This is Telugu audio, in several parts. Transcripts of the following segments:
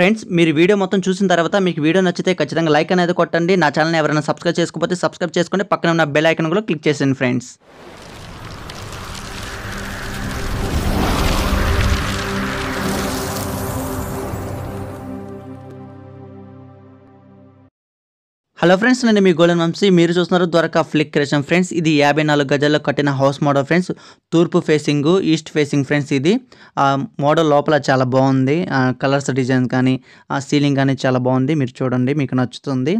ఫ్రెండ్స్ మీరు వీడియో మొత్తం చూసిన తర్వాత మీకు వీడియో నచ్చితే ఖచ్చితంగా లైక్ అనేది కొట్టండి నా ఛానల్ ఎవరైనా సబ్స్క్రైబ్ చేసుకోకపోతే సబ్స్క్రైబ్ చేసుకోండి పక్కన ఉన్న బెల్ ఐకన్ కూడా క్లిక్ చేసేయండి ఫ్రెండ్స్ హలో ఫ్రెండ్స్ నేను మీ గోల్డెన్ వంశీ మీరు చూస్తున్నారు ద్వారకా ఫ్లిక్ క్రియేషన్ ఫ్రెండ్స్ ఇది యాభై నాలుగు గజల్లో కట్టిన హౌస్ మోడల్ ఫ్రెండ్స్ తూర్పు ఫేసింగ్ ఈస్ట్ ఫేసింగ్ ఫ్రెండ్స్ ఇది మోడల్ లోపల చాలా బాగుంది కలర్స్ డిజైన్ కానీ ఆ సీలింగ్ కానీ చాలా బాగుంది మీరు చూడండి మీకు నచ్చుతుంది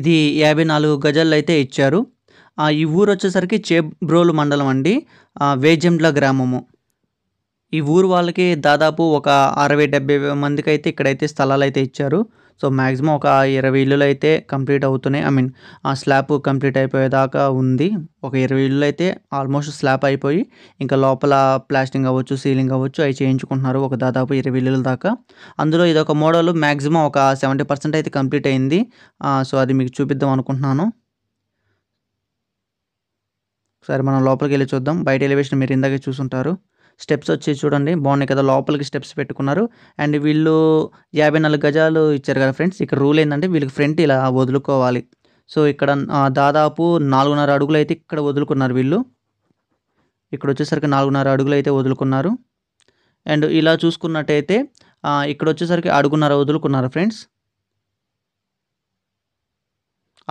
ఇది యాభై నాలుగు గజల్లో అయితే ఇచ్చారు ఈ ఊరు వచ్చేసరికి చేబ్రోలు మండలం అండి వేజెండ్ల గ్రామము ఈ ఊరు వాళ్ళకి దాదాపు ఒక అరవై డెబ్బై మందికి అయితే ఇక్కడైతే స్థలాలు అయితే ఇచ్చారు సో మ్యాక్సిమం ఒక ఇరవై ఇల్లులు అయితే కంప్లీట్ అవుతున్నాయి ఐ మీన్ ఆ స్లాబ్ కంప్లీట్ అయిపోయేదాకా ఉంది ఒక ఇరవై ఇల్లులు అయితే ఆల్మోస్ట్ స్లాబ్ అయిపోయి ఇంకా లోపల ప్లాస్టింగ్ అవ్వచ్చు సీలింగ్ అవ్వచ్చు అవి చేయించుకుంటున్నారు ఒక దాదాపు ఇరవై ఇల్లుల దాకా అందులో ఇదొక మోడల్ మ్యాక్సిమం ఒక సెవెంటీ పర్సెంట్ అయితే కంప్లీట్ అయింది సో అది మీకు చూపిద్దాం అనుకుంటున్నాను ఒకసారి మనం లోపలికి వెళ్ళి చూద్దాం బయట ఎలివేషన్ మీరు ఇందాకే చూసుంటారు స్టెప్స్ వచ్చి చూడండి బాగున్నాయి కదా లోపలికి స్టెప్స్ పెట్టుకున్నారు అండ్ వీళ్ళు యాభై నాలుగు గజాలు ఇచ్చారు కదా ఫ్రెండ్స్ ఇక్కడ రూల్ ఏంటంటే వీళ్ళకి ఫ్రంట్ ఇలా వదులుకోవాలి సో ఇక్కడ దాదాపు నాలుగున్నర అడుగులు అయితే ఇక్కడ వదులుకున్నారు వీళ్ళు ఇక్కడ వచ్చేసరికి నాలుగున్నర అడుగులు అయితే వదులుకున్నారు అండ్ ఇలా చూసుకున్నట్టయితే ఇక్కడ వచ్చేసరికి అడుగున్నర వదులుకున్నారు ఫ్రెండ్స్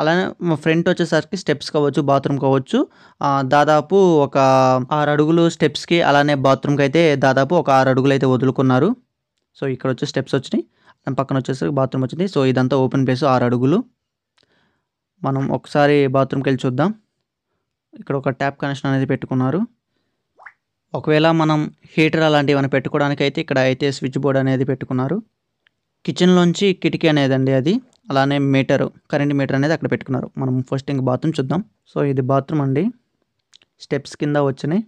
అలానే మా ఫ్రంట్ వచ్చేసరికి స్టెప్స్ కావచ్చు బాత్రూమ్ కావచ్చు దాదాపు ఒక ఆరు అడుగులు స్టెప్స్కి అలానే బాత్రూమ్కి అయితే దాదాపు ఒక ఆరు అడుగులు అయితే వదులుకున్నారు సో ఇక్కడ వచ్చే స్టెప్స్ వచ్చినాయి దాని పక్కన వచ్చేసరికి బాత్రూమ్ వచ్చింది సో ఇదంతా ఓపెన్ ప్లేస్ ఆరు అడుగులు మనం ఒకసారి బాత్రూమ్కి వెళ్ళి చూద్దాం ఇక్కడ ఒక ట్యాప్ కనెక్షన్ అనేది పెట్టుకున్నారు ఒకవేళ మనం హీటర్ అలాంటివి మనం పెట్టుకోవడానికి అయితే ఇక్కడ అయితే స్విచ్ బోర్డ్ అనేది పెట్టుకున్నారు కిచెన్లోంచి కిటికీ అనేది అండి అది అలానే మీటరు కరెంట్ మీటర్ అనేది అక్కడ పెట్టుకున్నారు మనం ఫస్ట్ ఇంక బాత్రూమ్ చూద్దాం సో ఇది బాత్రూమ్ అండి స్టెప్స్ కింద వచ్చినాయి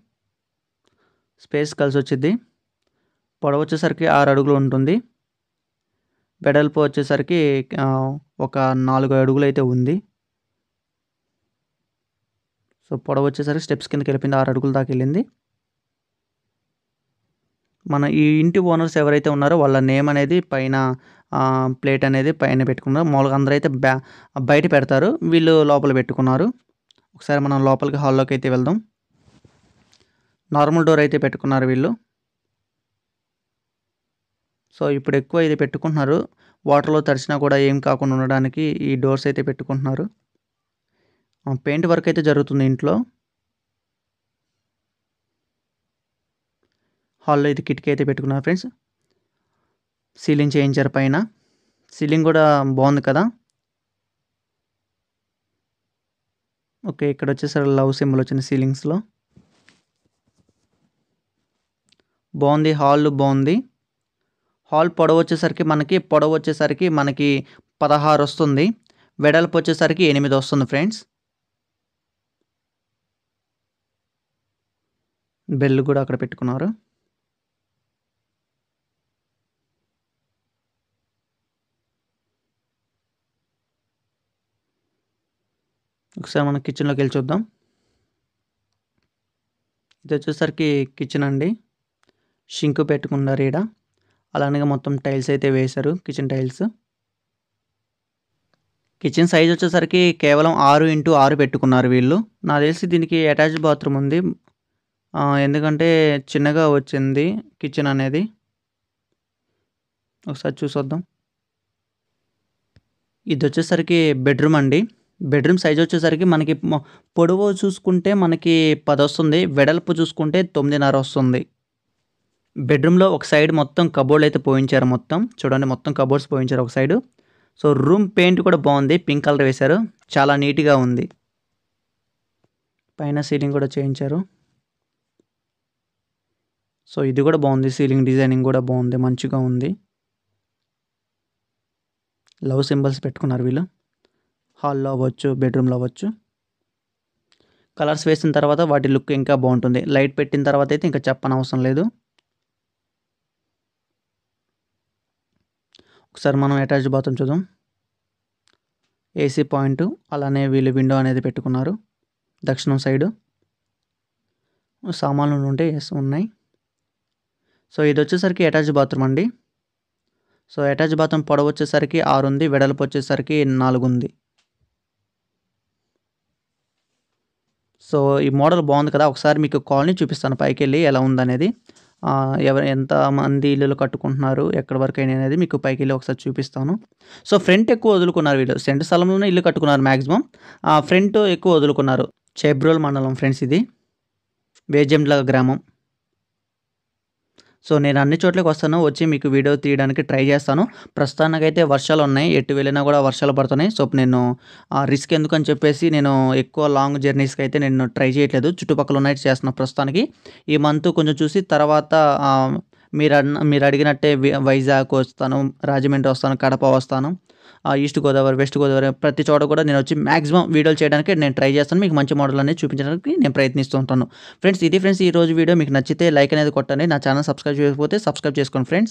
స్పేస్ కలిసి వచ్చింది పొడవు వచ్చేసరికి ఆరు అడుగులు ఉంటుంది వెడల్పు వచ్చేసరికి ఒక నాలుగు అడుగులు అయితే ఉంది సో పొడవు వచ్చేసరికి స్టెప్స్ కిందకి వెళ్ళిపోయింది ఆరు అడుగుల దాకా వెళ్ళింది మన ఈ ఇంటి ఓనర్స్ ఎవరైతే ఉన్నారో వాళ్ళ నేమ్ అనేది పైన ప్లేట్ అనేది పైన పెట్టుకున్నారు మామూలుగా అందరూ అయితే బ్యా బయట పెడతారు వీళ్ళు లోపల పెట్టుకున్నారు ఒకసారి మనం లోపలికి హాల్లోకి అయితే వెళ్దాం నార్మల్ డోర్ అయితే పెట్టుకున్నారు వీళ్ళు సో ఇప్పుడు ఎక్కువ ఇది పెట్టుకుంటున్నారు వాటర్లో తడిచినా కూడా ఏం కాకుండా ఉండడానికి ఈ డోర్స్ అయితే పెట్టుకుంటున్నారు పెయింట్ వర్క్ అయితే జరుగుతుంది ఇంట్లో హాల్లో ఇది కిటికీ అయితే పెట్టుకున్నారు ఫ్రెండ్స్ సీలింగ్ చేయించారు పైన సీలింగ్ కూడా బాగుంది కదా ఓకే ఇక్కడ వచ్చేసరి లవ్ సింబల్ వచ్చిన సీలింగ్స్లో బాగుంది హాల్ బాగుంది హాల్ పొడవు వచ్చేసరికి మనకి పొడవు వచ్చేసరికి మనకి పదహారు వస్తుంది వెడల్పు వచ్చేసరికి ఎనిమిది వస్తుంది ఫ్రెండ్స్ బెల్ కూడా అక్కడ పెట్టుకున్నారు ఒకసారి మనం కిచెన్లోకి వెళ్ళి చూద్దాం ఇది వచ్చేసరికి కిచెన్ అండి షింక్ పెట్టుకున్నారు ఈడ అలానే మొత్తం టైల్స్ అయితే వేశారు కిచెన్ టైల్స్ కిచెన్ సైజ్ వచ్చేసరికి కేవలం ఆరు ఇంటూ ఆరు పెట్టుకున్నారు వీళ్ళు నాకు తెలిసి దీనికి అటాచ్ బాత్రూమ్ ఉంది ఎందుకంటే చిన్నగా వచ్చింది కిచెన్ అనేది ఒకసారి చూసొద్దాం ఇది వచ్చేసరికి బెడ్రూమ్ అండి బెడ్రూమ్ సైజ్ వచ్చేసరికి మనకి పొడవు చూసుకుంటే మనకి పది వస్తుంది వెడల్పు చూసుకుంటే తొమ్మిదిన్నర వస్తుంది బెడ్రూమ్లో ఒక సైడ్ మొత్తం కబోర్డ్ అయితే పోయించారు మొత్తం చూడండి మొత్తం కబోర్డ్స్ పోయించారు ఒక సైడు సో రూమ్ పెయింట్ కూడా బాగుంది పింక్ కలర్ వేశారు చాలా నీట్గా ఉంది పైన సీలింగ్ కూడా చేయించారు సో ఇది కూడా బాగుంది సీలింగ్ డిజైనింగ్ కూడా బాగుంది మంచిగా ఉంది లవ్ సింబల్స్ పెట్టుకున్నారు వీళ్ళు హాల్లో అవ్వచ్చు బెడ్రూమ్లో అవ్వచ్చు కలర్స్ వేసిన తర్వాత వాటి లుక్ ఇంకా బాగుంటుంది లైట్ పెట్టిన తర్వాత అయితే ఇంకా చెప్పనవసరం లేదు ఒకసారి మనం అటాచ్డ్ బాత్రూమ్ చూద్దాం ఏసీ పాయింట్ అలానే వీళ్ళు విండో అనేది పెట్టుకున్నారు దక్షిణం సైడు సామాన్లు ఉంటే ఉన్నాయి సో ఇది వచ్చేసరికి అటాచ్ బాత్రూమ్ అండి సో అటాచ్ బాత్రూమ్ పొడవు వచ్చేసరికి ఆరు ఉంది వెడల్పు వచ్చేసరికి నాలుగు ఉంది సో ఈ మోడల్ బాగుంది కదా ఒకసారి మీకు కాలనీ చూపిస్తాను పైకి వెళ్ళి ఎలా ఉందనేది ఎవరు మంది ఇల్లులు కట్టుకుంటున్నారు ఎక్కడ వరకు అయినా అనేది మీకు పైకి వెళ్ళి ఒకసారి చూపిస్తాను సో ఫ్రంట్ ఎక్కువ వదులుకున్నారు వీళ్ళు సెంటర్ స్థలంలోనే ఇల్లు కట్టుకున్నారు మ్యాక్సిమం ఫ్రంట్ ఎక్కువ వదులుకున్నారు చేబ్రోల్ మండలం ఫ్రెండ్స్ ఇది వేజెండ్ల గ్రామం సో నేను అన్ని చోట్లకి వస్తాను వచ్చి మీకు వీడియో తీయడానికి ట్రై చేస్తాను ప్రస్తుతానికైతే వర్షాలు ఉన్నాయి ఎటు వెళ్ళినా కూడా వర్షాలు పడుతున్నాయి సో నేను ఆ రిస్క్ ఎందుకని చెప్పేసి నేను ఎక్కువ లాంగ్ జర్నీస్కి అయితే నేను ట్రై చేయట్లేదు చుట్టుపక్కల ఉన్నాయి చేస్తున్నాను ప్రస్తుతానికి ఈ మంత్ కొంచెం చూసి తర్వాత మీరు మీరు అడిగినట్టే వైజాగ్ వస్తాను రాజమండ్రి వస్తాను కడప వస్తాను ఈస్ట్ గోదావరి వెస్ట్ గోదావరి ప్రతి చోట కూడా నేను వచ్చి మాక్సిమం వీడియోలు చేయడానికి నేను ట్రై చేస్తాను మీకు మంచి మోడల్ అనేది చూపించడానికి నేను ప్రయత్నిస్తూ ఉంటాను ఫ్రెండ్స్ ఇది ఫ్రెండ్స్ ఈ రోజు వీడియో మీకు నచ్చితే లైక్ అనేది కొట్టండి నా ఛానల్ సబ్స్క్రైబ్ చేయకపోతే సబ్స్క్రైబ్ చేసుకోండి ఫ్రెండ్స్